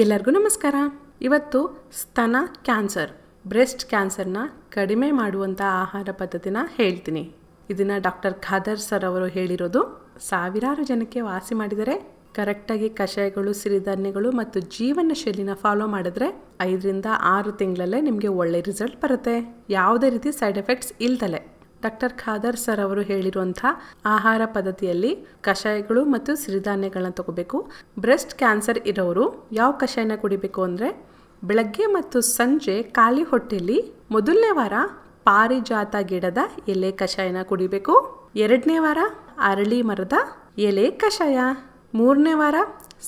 ಎಲ್ಲರಿಗೂ ನಮಸ್ಕಾರ ಇವತ್ತು ಸ್ತನ ಕ್ಯಾನ್ಸರ್ ಬ್ರೆಸ್ಟ್ ಕ್ಯಾನ್ಸರ್ನ ಕಡಿಮೆ ಮಾಡುವಂಥ ಆಹಾರ ಪದ್ಧತಿನ ಹೇಳ್ತೀನಿ ಇದನ್ನು ಡಾಕ್ಟರ್ ಖಾದರ್ ಸರ್ ಅವರು ಹೇಳಿರೋದು ಸಾವಿರಾರು ಜನಕ್ಕೆ ವಾಸಿ ಮಾಡಿದರೆ ಕರೆಕ್ಟಾಗಿ ಕಷಾಯಗಳು ಸಿರಿಧಾನ್ಯಗಳು ಮತ್ತು ಜೀವನ ಶೈಲಿನ ಫಾಲೋ ಮಾಡಿದ್ರೆ ಐದರಿಂದ ಆರು ತಿಂಗಳಲ್ಲೇ ನಿಮಗೆ ಒಳ್ಳೆ ರಿಸಲ್ಟ್ ಬರುತ್ತೆ ಯಾವುದೇ ರೀತಿ ಸೈಡ್ ಎಫೆಕ್ಟ್ಸ್ ಇಲ್ದಲೆ ಡಾಕ್ಟರ್ ಖಾದರ್ ಸರ್ ಅವರು ಹೇಳಿರುವಂತಹ ಆಹಾರ ಪದ್ಧತಿಯಲ್ಲಿ ಕಷಾಯಗಳು ಮತ್ತು ಸಿರಿಧಾನ್ಯಗಳನ್ನ ತಗೋಬೇಕು ಬ್ರೆಸ್ಟ್ ಕ್ಯಾನ್ಸರ್ ಇರೋರು ಯಾವ ಕಷಾಯನ ಕುಡಿಬೇಕು ಅಂದರೆ ಬೆಳಗ್ಗೆ ಮತ್ತು ಸಂಜೆ ಖಾಲಿ ಹೊಟ್ಟೆಯಲ್ಲಿ ಮೊದಲನೇ ವಾರ ಪಾರಿಜಾತ ಗಿಡದ ಎಲೆ ಕಷಾಯನ ಕುಡಿಬೇಕು ಎರಡನೇ ವಾರ ಅರಳಿ ಮರದ ಎಲೆ ಕಷಾಯ ಮೂರನೇ ವಾರ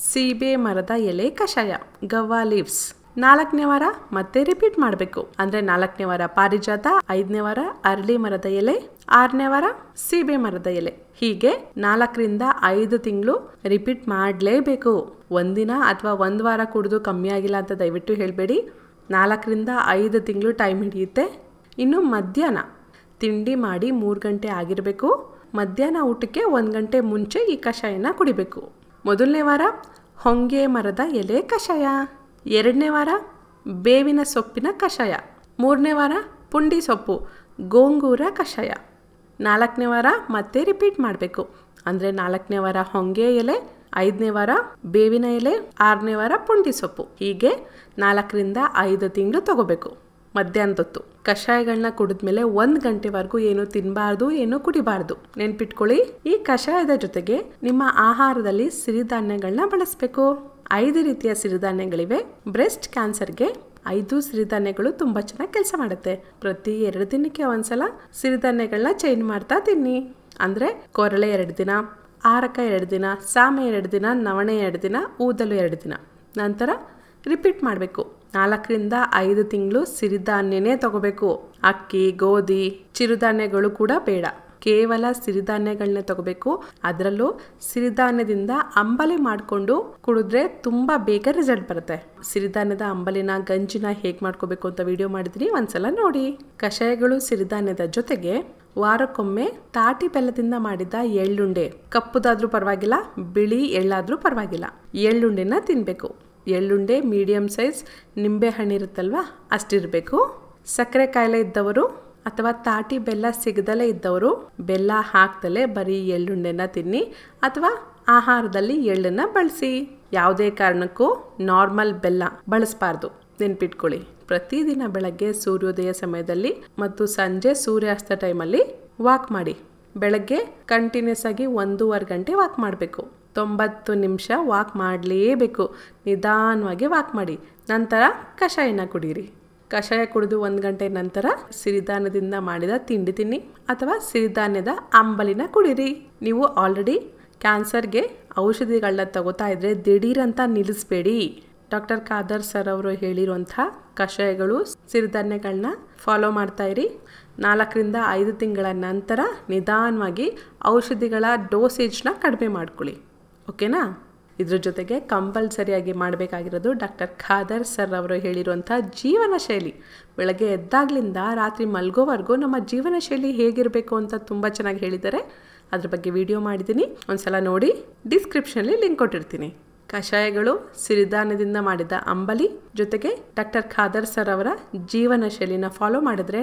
ಸೀಬೆ ಮರದ ಎಲೆ ಕಷಾಯ ಗವ್ವಾ ಲೀವ್ಸ್ ನಾಲ್ಕನೇ ವಾರ ಮತ್ತೆ ರಿಪೀಟ್ ಮಾಡಬೇಕು ಅಂದ್ರೆ ನಾಲ್ಕನೇ ವಾರ ಪಾರಿಜಾತ ಐದನೇ ವಾರ ಅರಳಿ ಮರದ ಎಲೆ ಆರನೇ ವಾರ ಸೀಬೆ ಮರದ ಎಲೆ ಹೀಗೆ ನಾಲ್ಕರಿಂದ ಐದು ತಿಂಗಳು ರಿಪೀಟ್ ಮಾಡಲೇಬೇಕು ಒಂದಿನ ಅಥವಾ ಒಂದು ವಾರ ಕುಡಿದು ಕಮ್ಮಿ ಆಗಿಲ್ಲ ಅಂತ ದಯವಿಟ್ಟು ಹೇಳಬೇಡಿ ನಾಲ್ಕರಿಂದ ಐದು ತಿಂಗಳು ಟೈಮ್ ಹಿಡಿಯುತ್ತೆ ಇನ್ನು ಮಧ್ಯಾಹ್ನ ತಿಂಡಿ ಮಾಡಿ ಮೂರು ಗಂಟೆ ಆಗಿರಬೇಕು ಮಧ್ಯಾಹ್ನ ಊಟಕ್ಕೆ ಒಂದು ಗಂಟೆ ಮುಂಚೆ ಈ ಕಷಾಯನ ಕುಡಿಬೇಕು ಮೊದಲನೇ ವಾರ ಹೊಂಗೆ ಮರದ ಎಲೆ ಕಷಾಯ ಎರಡನೇ ವಾರ ಬೇವಿನ ಸೊಪ್ಪಿನ ಕಷಾಯ ಮೂರನೇ ವಾರ ಪುಂಡಿ ಸೊಪ್ಪು ಗೋಂಗೂರ ಕಷಾಯ ನಾಲ್ಕನೇ ವಾರ ಮತ್ತೆ ರಿಪೀಟ್ ಮಾಡಬೇಕು ಅಂದರೆ ನಾಲ್ಕನೇ ವಾರ ಹೊಂಗೆ ಎಲೆ ಐದನೇ ವಾರ ಬೇವಿನ ಎಲೆ ಆರನೇ ವಾರ ಪುಂಡಿ ಸೊಪ್ಪು ಹೀಗೆ ನಾಲ್ಕರಿಂದ ಐದು ತಿಂಗಳು ತಗೋಬೇಕು ಮಧ್ಯಾಹ್ನದೊತ್ತು ಕಷಾಯಗಳನ್ನ ಕುಡಿದ್ಮೇಲೆ ಒಂದು ಗಂಟೆವರೆಗೂ ಏನು ತಿನ್ನಬಾರ್ದು ಏನು ಕುಡಿಬಾರ್ದು ನೆನ್ಪಿಟ್ಕೊಳ್ಳಿ ಈ ಕಷಾಯದ ಜೊತೆಗೆ ನಿಮ್ಮ ಆಹಾರದಲ್ಲಿ ಸಿರಿಧಾನ್ಯಗಳನ್ನ ಬಳಸಬೇಕು ಐದು ರೀತಿಯ ಸಿರಿಧಾನ್ಯಗಳಿವೆ ಬ್ರೆಸ್ಟ್ ಕ್ಯಾನ್ಸರ್ಗೆ ಐದು ಸಿರಿಧಾನ್ಯಗಳು ತುಂಬ ಚೆನ್ನಾಗಿ ಕೆಲಸ ಮಾಡುತ್ತೆ ಪ್ರತಿ ಎರಡು ದಿನಕ್ಕೆ ಒಂದ್ಸಲ ಸಿರಿಧಾನ್ಯಗಳನ್ನ ಚೇಂಜ್ ಮಾಡ್ತಾ ತಿನ್ನಿ ಅಂದರೆ ಕೊರಳೆ ಎರಡು ದಿನ ಆರಕ ಎರಡು ದಿನ ಸಾಮೆ ಎರಡು ದಿನ ನವಣೆ ಎರಡು ದಿನ ಊದಲು ಎರಡು ದಿನ ನಂತರ ರಿಪೀಟ್ ಮಾಡಬೇಕು ನಾಲ್ಕರಿಂದ ಐದು ತಿಂಗಳು ಸಿರಿಧಾನ್ಯನೇ ತಗೋಬೇಕು ಅಕ್ಕಿ ಗೋಧಿ ಚಿರುಧಾನ್ಯಗಳು ಕೂಡ ಬೇಡ ಕೇವಲ ಸಿರಿಧಾನ್ಯಗಳನ್ನ ತಗೋಬೇಕು ಅದರಲ್ಲೂ ಸಿರಿಧಾನ್ಯದಿಂದ ಅಂಬಲಿ ಮಾಡಿಕೊಂಡು ಕುಡಿದ್ರೆ ತುಂಬಾ ಬೇಗ ರಿಸಲ್ಟ್ ಬರುತ್ತೆ ಸಿರಿಧಾನ್ಯದ ಅಂಬಲಿನ ಗಂಜಿನ ಹೇಗೆ ಮಾಡ್ಕೋಬೇಕು ಅಂತ ವಿಡಿಯೋ ಮಾಡಿದ್ರಿ ಒಂದ್ಸಲ ನೋಡಿ ಕಷಾಯಗಳು ಸಿರಿಧಾನ್ಯದ ಜೊತೆಗೆ ವಾರಕ್ಕೊಮ್ಮೆ ತಾಟಿ ಬೆಲ್ಲದಿಂದ ಮಾಡಿದ ಎಳ್ಳುಂಡೆ ಕಪ್ಪುದಾದ್ರೂ ಪರವಾಗಿಲ್ಲ ಬಿಳಿ ಎಳ್ಳಾದ್ರೂ ಪರವಾಗಿಲ್ಲ ಎಳ್ಳುಂಡೆನ ತಿನ್ನಬೇಕು ಎಳ್ಳುಂಡೆ ಮೀಡಿಯಂ ಸೈಜ್ ನಿಂಬೆ ಹಣ್ಣಿರುತ್ತಲ್ವಾ ಅಷ್ಟಿರಬೇಕು ಸಕ್ಕರೆ ಕಾಯಿಲೆ ಇದ್ದವರು ಅಥವಾ ತಾಟಿ ಬೆಲ್ಲ ಸಿಗದಲೇ ಇದ್ದವರು ಬೆಲ್ಲ ಹಾಕ್ದಲೇ ಬರೀ ಎಳ್ಳುಂಡೆನ ತಿನ್ನಿ ಅಥವಾ ಆಹಾರದಲ್ಲಿ ಎಳ್ಳನ್ನು ಬಳಸಿ ಯಾವುದೇ ಕಾರಣಕ್ಕೂ ನಾರ್ಮಲ್ ಬೆಲ್ಲ ಬಳಸಬಾರ್ದು ನೆನ್ಪಿಟ್ಕೊಳ್ಳಿ ಪ್ರತಿದಿನ ಬೆಳಗ್ಗೆ ಸೂರ್ಯೋದಯ ಸಮಯದಲ್ಲಿ ಮತ್ತು ಸಂಜೆ ಸೂರ್ಯಾಸ್ತ ಟೈಮಲ್ಲಿ ವಾಕ್ ಮಾಡಿ ಬೆಳಗ್ಗೆ ಕಂಟಿನ್ಯೂಸ್ ಆಗಿ ಒಂದೂವರೆ ಗಂಟೆ ವಾಕ್ ಮಾಡಬೇಕು ತೊಂಬತ್ತು ನಿಮಿಷ ವಾಕ್ ಮಾಡಲೇಬೇಕು ನಿಧಾನವಾಗಿ ವಾಕ್ ಮಾಡಿ ನಂತರ ಕಷಾಯನ ಕುಡಿಯಿರಿ ಕಷಾಯ ಕುಡಿದು ಒಂದು ಗಂಟೆ ನಂತರ ಸಿರಿಧಾನ್ಯದಿಂದ ಮಾಡಿದ ತಿಂಡಿ ತಿನ್ನಿ ಅಥವಾ ಸಿರಿಧಾನ್ಯದ ಅಂಬಲಿನ ಕುಡಿರಿ ನೀವು ಆಲ್ರೆಡಿ ಕ್ಯಾನ್ಸರ್ಗೆ ಔಷಧಿಗಳನ್ನ ತಗೋತಾ ಇದ್ರೆ ದಿಢೀರಂತ ನಿಲ್ಲಿಸಬೇಡಿ ಡಾಕ್ಟರ್ ಖಾದರ್ ಸರ್ ಅವರು ಹೇಳಿರುವಂಥ ಕಷಾಯಗಳು ಸಿರಿಧಾನ್ಯಗಳನ್ನ ಫಾಲೋ ಮಾಡ್ತಾ ಇರಿ ನಾಲ್ಕರಿಂದ ಐದು ತಿಂಗಳ ನಂತರ ನಿಧಾನವಾಗಿ ಔಷಧಿಗಳ ಡೋಸೇಜ್ನ ಕಡಿಮೆ ಮಾಡ್ಕೊಳ್ಳಿ ಓಕೆನಾ ಇದ್ರ ಜೊತೆಗೆ ಕಂಪಲ್ಸರಿಯಾಗಿ ಮಾಡಬೇಕಾಗಿರೋದು ಡಾಕ್ಟರ್ ಖಾದರ್ ಸರ್ ಅವರು ಹೇಳಿರುವಂಥ ಜೀವನ ಶೈಲಿ ಬೆಳಗ್ಗೆ ಎದ್ದಾಗ್ಲಿಂದ ರಾತ್ರಿ ಮಲ್ಗೋವರೆಗೂ ನಮ್ಮ ಜೀವನ ಶೈಲಿ ಹೇಗಿರಬೇಕು ಅಂತ ತುಂಬ ಚೆನ್ನಾಗಿ ಹೇಳಿದ್ದಾರೆ ಅದ್ರ ಬಗ್ಗೆ ವಿಡಿಯೋ ಮಾಡಿದ್ದೀನಿ ಒಂದ್ಸಲ ನೋಡಿ ಡಿಸ್ಕ್ರಿಪ್ಷನಲ್ಲಿ ಲಿಂಕ್ ಕೊಟ್ಟಿರ್ತೀನಿ ಕಷಾಯಗಳು ಸಿರಿಧಾನ್ಯದಿಂದ ಮಾಡಿದ ಅಂಬಲಿ ಜೊತೆಗೆ ಡಾಕ್ಟರ್ ಖಾದರ್ ಸರ್ ಅವರ ಜೀವನ ಶೈಲಿನ ಫಾಲೋ ಮಾಡಿದ್ರೆ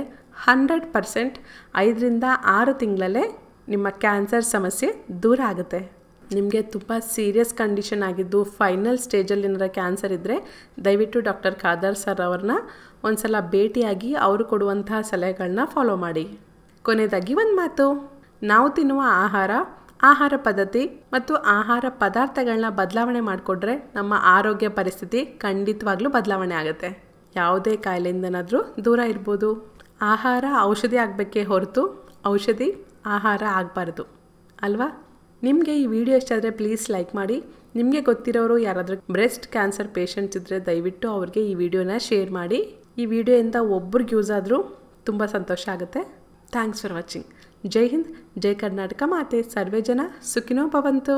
ಹಂಡ್ರೆಡ್ ಪರ್ಸೆಂಟ್ ಐದರಿಂದ ಆರು ತಿಂಗಳಲ್ಲೇ ನಿಮ್ಮ ಕ್ಯಾನ್ಸರ್ ಸಮಸ್ಯೆ ದೂರ ಆಗುತ್ತೆ ನಿಮಗೆ ತುಂಬ ಸೀರಿಯಸ್ ಕಂಡೀಷನ್ ಆಗಿದ್ದು ಫೈನಲ್ ಸ್ಟೇಜಲ್ಲಿ ಏನಾರ ಕ್ಯಾನ್ಸರ್ ಇದ್ದರೆ ದಯವಿಟ್ಟು ಡಾಕ್ಟರ್ ಖಾದರ್ ಸರ್ ಅವ್ರನ್ನ ಒಂದು ಸಲ ಭೇಟಿಯಾಗಿ ಅವರು ಕೊಡುವಂತಹ ಸಲಹೆಗಳನ್ನ ಫಾಲೋ ಮಾಡಿ ಕೊನೆಯದಾಗಿ ಒಂದು ಮಾತು ನಾವು ತಿನ್ನುವ ಆಹಾರ ಆಹಾರ ಪದ್ಧತಿ ಮತ್ತು ಆಹಾರ ಪದಾರ್ಥಗಳನ್ನ ಬದಲಾವಣೆ ಮಾಡಿಕೊಂಡ್ರೆ ನಮ್ಮ ಆರೋಗ್ಯ ಪರಿಸ್ಥಿತಿ ಖಂಡಿತವಾಗ್ಲೂ ಬದಲಾವಣೆ ಆಗುತ್ತೆ ಯಾವುದೇ ಕಾಯಿಲೆಯಿಂದನಾದರೂ ದೂರ ಇರ್ಬೋದು ಆಹಾರ ಔಷಧಿ ಆಗಬೇಕೇ ಹೊರತು ಔಷಧಿ ಆಹಾರ ಆಗಬಾರ್ದು ಅಲ್ವಾ ನಿಮಗೆ ಈ ವಿಡಿಯೋ ಇಷ್ಟ ಆದರೆ ಪ್ಲೀಸ್ ಲೈಕ್ ಮಾಡಿ ನಿಮಗೆ ಗೊತ್ತಿರೋರು ಯಾರಾದರೂ ಬ್ರೆಸ್ಟ್ ಕ್ಯಾನ್ಸರ್ ಪೇಷಂಟ್ಸ್ ಇದ್ದರೆ ದಯವಿಟ್ಟು ಅವ್ರಿಗೆ ಈ ವಿಡಿಯೋನ ಶೇರ್ ಮಾಡಿ ಈ ಇಂದ ಒಬ್ರಿಗೆ ಯೂಸ್ ಆದರೂ ತುಂಬ ಸಂತೋಷ ಆಗುತ್ತೆ ಥ್ಯಾಂಕ್ಸ್ ಫಾರ್ ವಾಚಿಂಗ್ ಜೈ ಹಿಂದ್ ಜೈ ಕರ್ನಾಟಕ ಮಾತೆ ಸರ್ವೇ ಜನ ಸುಖಿನೋ ಭವಂತು